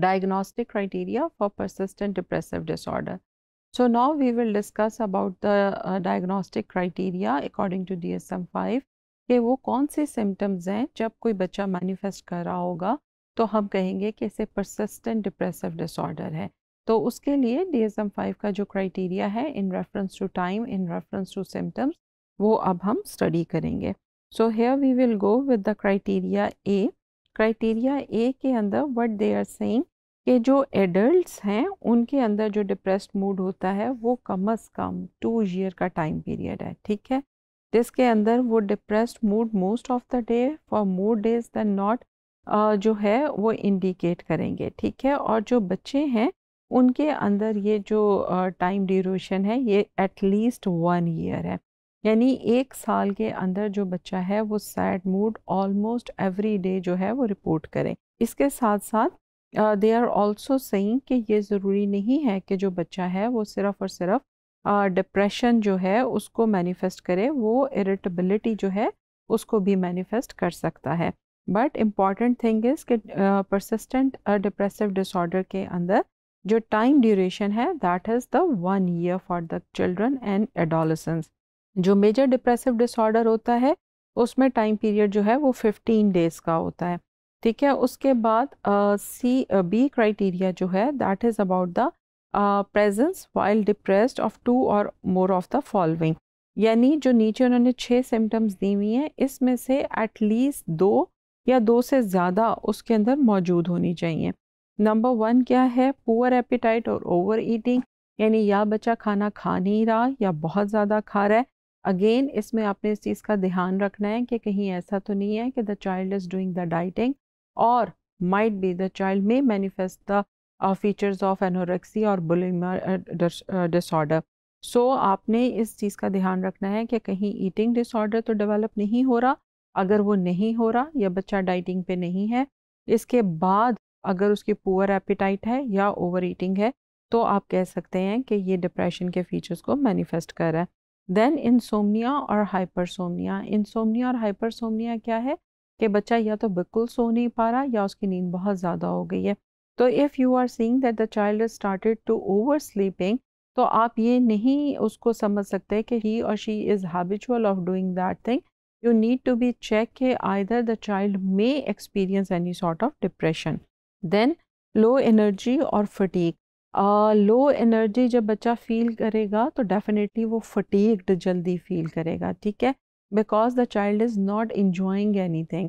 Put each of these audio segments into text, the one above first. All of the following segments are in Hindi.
diagnostic criteria for persistent depressive disorder. So now we will discuss about the uh, diagnostic criteria according to DSM-5 कि वो कौन से सिम्टम्स हैं जब कोई बच्चा मैनिफेस्ट कर रहा होगा तो हम कहेंगे कि इसे परसिस्टेंट डिप्रेसिव डिसऑर्डर है तो उसके लिए डी एस एम फाइव का जो क्राइटेरिया है in reference to time in reference to symptoms वो अब हम स्टडी करेंगे so here we will go with the criteria A criteria A के अंदर व्हाट दे आर सेइंग कि जो एडल्ट्स हैं उनके अंदर जो डिप्रेस्ड मूड होता है वो come as come two year का टाइम पीरियड है ठीक है जिसके अंदर वो depressed mood most of the day for more days than not जो है वो इंडिकेट करेंगे ठीक है और जो बच्चे हैं उनके अंदर ये जो टाइम ड्यूरेशन है ये एटलीस्ट वन ईयर है यानी एक साल के अंदर जो बच्चा है वो sad mood almost every day जो है वो रिपोर्ट करें इसके साथ साथ दे आर ऑल्सो सही कि ये ज़रूरी नहीं है कि जो बच्चा है वो सिर्फ और सिर्फ डिप्रेशन uh, जो है उसको मैनिफेस्ट करे वो इरिटेबिलिटी जो है उसको भी मैनिफेस्ट कर सकता है बट इम्पॉर्टेंट थिंग इज़ कि परसिस्टेंट डिप्रेसिव डिसऑर्डर के अंदर जो टाइम ड्यूरेशन है that is the one year for the children and adolescence जो मेजर डिप्रेसिव डिसऑर्डर होता है उसमें टाइम पीरियड जो है वो 15 डेज़ का होता है ठीक है उसके बाद सी बी क्राइटेरिया जो है that is about the presence while depressed of two और मोर ऑफ द फॉलोइंग यानी जो नीचे उन्होंने छः सिम्टम्स दी हुई हैं इसमें से एटलीस्ट दो या दो से ज़्यादा उसके अंदर मौजूद होनी चाहिए नंबर वन क्या है पुअर एपिटाइट और ओवर ईटिंग यानी या बच्चा खाना खा नहीं रहा या बहुत ज़्यादा खा रहा है अगेन इसमें आपने इस चीज़ का ध्यान रखना है कि कहीं ऐसा तो नहीं है कि the child is doing the dieting और might be the child may manifest the features of anorexia और बुलिमा डिसऑर्डर सो आपने इस चीज़ का ध्यान रखना है कि कहीं ईटिंग डिसऑर्डर तो डेवलप नहीं हो रहा अगर वो नहीं हो रहा या बच्चा डाइटिंग पे नहीं है इसके बाद अगर उसकी पुअर एपिटाइट है या ओवर ईटिंग है तो आप कह सकते हैं कि ये डिप्रेशन के फीचर्स को मैनिफेस्ट कर रहा है देन इंसोमनिया और हाइपरसोमनिया इंसोमनिया और हाइपरसोमनिया क्या है कि बच्चा या तो बिल्कुल सो नहीं पा रहा या उसकी नींद बहुत ज़्यादा हो गई है तो if you are seeing that the child is started to over sleeping तो आप ये नहीं उसको समझ सकते कि ही और she is habitual of doing that thing you need to be check के either the child may experience any sort of depression then low energy और फटीक लो uh, एनर्जी जब बच्चा फील करेगा तो डेफिनेटली वो फटीक्ड जल्दी फील करेगा ठीक है because the child is not enjoying anything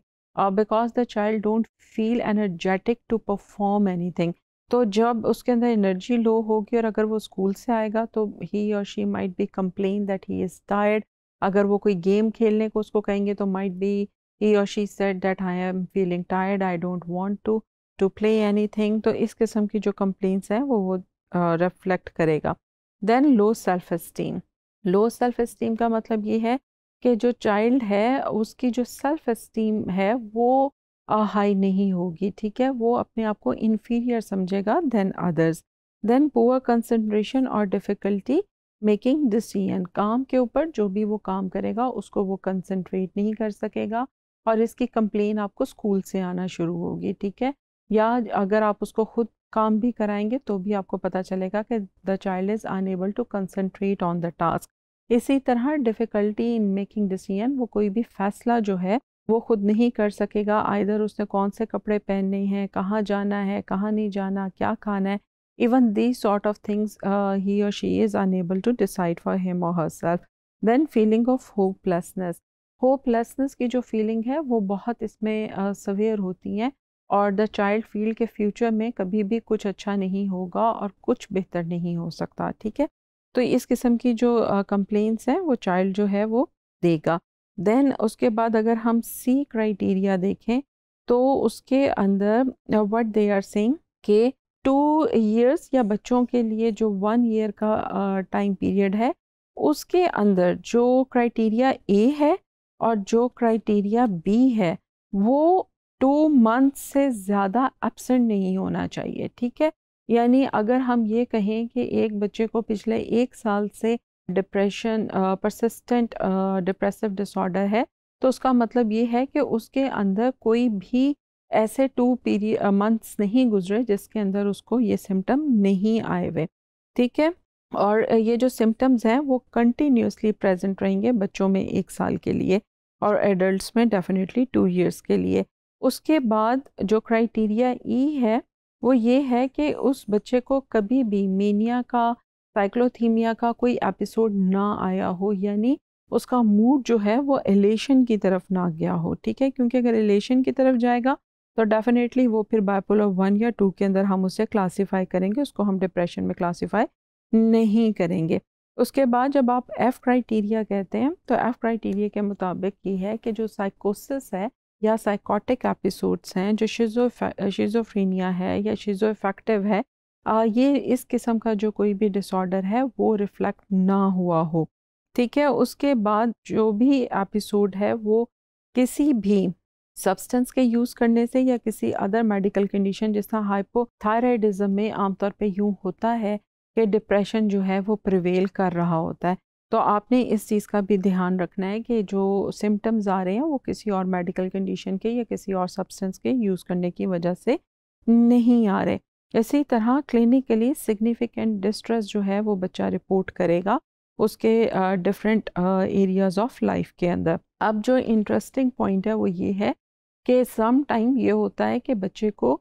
because the child don't feel energetic to perform anything तो जब उसके अंदर एनर्जी लो होगी और अगर वो स्कूल से आएगा तो ही और she might be complain that he is tired अगर वो कोई गेम खेलने को उसको कहेंगे तो माइट बी ही और she set that I am feeling tired I don't want to to play anything तो इस किस्म की जो कंप्लेंट्स हैं वो वो रिफ्लेक्ट करेगा then low self esteem low self esteem का मतलब ये है कि जो चाइल्ड है उसकी जो सेल्फ इस्टीम है वो हाई नहीं होगी ठीक है वो अपने आप को इन्फीरियर समझेगा then others then poor concentration और डिफ़िकल्टी मेकिंग डिसीजन काम के ऊपर जो भी वो काम करेगा उसको वो कंसनट्रेट नहीं कर सकेगा और इसकी कंप्लेन आपको स्कूल से आना शुरू होगी ठीक है या अगर आप उसको खुद काम भी कराएंगे तो भी आपको पता चलेगा कि the child is unable to concentrate on the task इसी तरह डिफ़िकल्टी इन मेकिंग डिसीजन वो कोई भी फैसला जो है वो खुद नहीं कर सकेगा आइधर उसने कौन से कपड़े पहनने हैं कहाँ जाना है कहाँ नहीं जाना क्या खाना है even the sort of things he और she is unable to decide for him और herself then feeling of hopelessness hopelessness की जो फीलिंग है वो बहुत इसमें सवेयर uh, होती हैं और द चाइल्ड फील्ड के फ्यूचर में कभी भी कुछ अच्छा नहीं होगा और कुछ बेहतर नहीं हो सकता ठीक है तो इस किस्म की जो कंप्लेंट्स हैं वो चाइल्ड जो है वो देगा देन उसके बाद अगर हम सी क्राइटेरिया देखें तो उसके अंदर व्हाट दे आर सेइंग के टू ईयर्स या बच्चों के लिए जो वन ईयर का टाइम uh, पीरियड है उसके अंदर जो क्राइटेरिया ए है और जो क्राइटेरिया बी है वो टू मंथ से ज़्यादा एबसेंट नहीं होना चाहिए ठीक है यानी अगर हम ये कहें कि एक बच्चे को पिछले एक साल से डिप्रेशन परसिस्टेंट डिप्रेसिव डिसऑर्डर है तो उसका मतलब ये है कि उसके अंदर कोई भी ऐसे टू पीरियड मंथ्स नहीं गुजरे जिसके अंदर उसको ये सिम्टम नहीं आए हुए ठीक है और ये जो सिम्टम्स हैं वो कंटिन्यूसली प्रेजेंट रहेंगे बच्चों में एक साल के लिए और एडल्ट्स में डेफिनेटली टू इयर्स के लिए उसके बाद जो क्राइटेरिया ई e है वो ये है कि उस बच्चे को कभी भी मीनिया का साइक्लोथीमिया का कोई एपिसोड ना आया हो यानी उसका मूड जो है वो एलेशन की तरफ ना गया हो ठीक है क्योंकि अगर एलेशन की तरफ जाएगा तो डेफिनेटली वो फिर बायपोलो वन या टू के अंदर हम उसे क्लासीफाई करेंगे उसको हम डिप्रेशन में क्लासीफाई नहीं करेंगे उसके बाद जब आप एफ़ क्राइटेरिया कहते हैं तो एफ़ क्राइटेरिया के मुताबिक ये है कि जो साइकोसिस है या साइकोटिक एपिसोड्स हैं जो शिजो शिजोफ्रीनिया है या शिजोफेक्टिव है आ, ये इस किस्म का जो कोई भी डिसऑर्डर है वो रिफ्लेक्ट ना हुआ हो ठीक है उसके बाद जो भी एपिसोड है वो किसी भी सब्सटेंस के यूज़ करने से या किसी अदर मेडिकल कंडीशन जिस तरह हाइपोथायराइडिज्म में आमतौर पे यूँ होता है कि डिप्रेशन जो है वो प्रिवेल कर रहा होता है तो आपने इस चीज़ का भी ध्यान रखना है कि जो सिम्टम्स आ रहे हैं वो किसी और मेडिकल कंडीशन के या किसी और सब्सटेंस के यूज़ करने की वजह से नहीं आ रहे इसी तरह क्लिनिकली सिग्निफिकेंट डिस्ट्रेस जो है वो बच्चा रिपोर्ट करेगा उसके डिफरेंट एरियाज ऑफ लाइफ के अंदर अब जो इंटरेस्टिंग पॉइंट है वो ये है कि सम टाइम ये होता है कि बच्चे को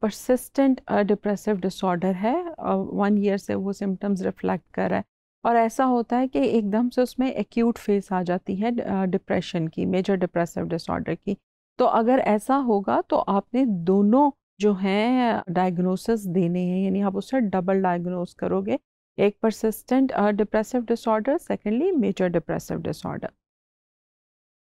परसिस्टेंट डिप्रेसिव डिसऑर्डर है वन uh, ईयर से वो सिम्टम्स रिफ्लेक्ट कर रहा है और ऐसा होता है कि एकदम से उसमें एक्यूट फेस आ जाती है डिप्रेशन की मेजर डिप्रेसिव डिसऑर्डर की तो अगर ऐसा होगा तो आपने दोनों जो हैं डायग्नोसिस देने हैं यानी आप उसे डबल डायग्नोस करोगे एक persistent depressive disorder secondly major depressive disorder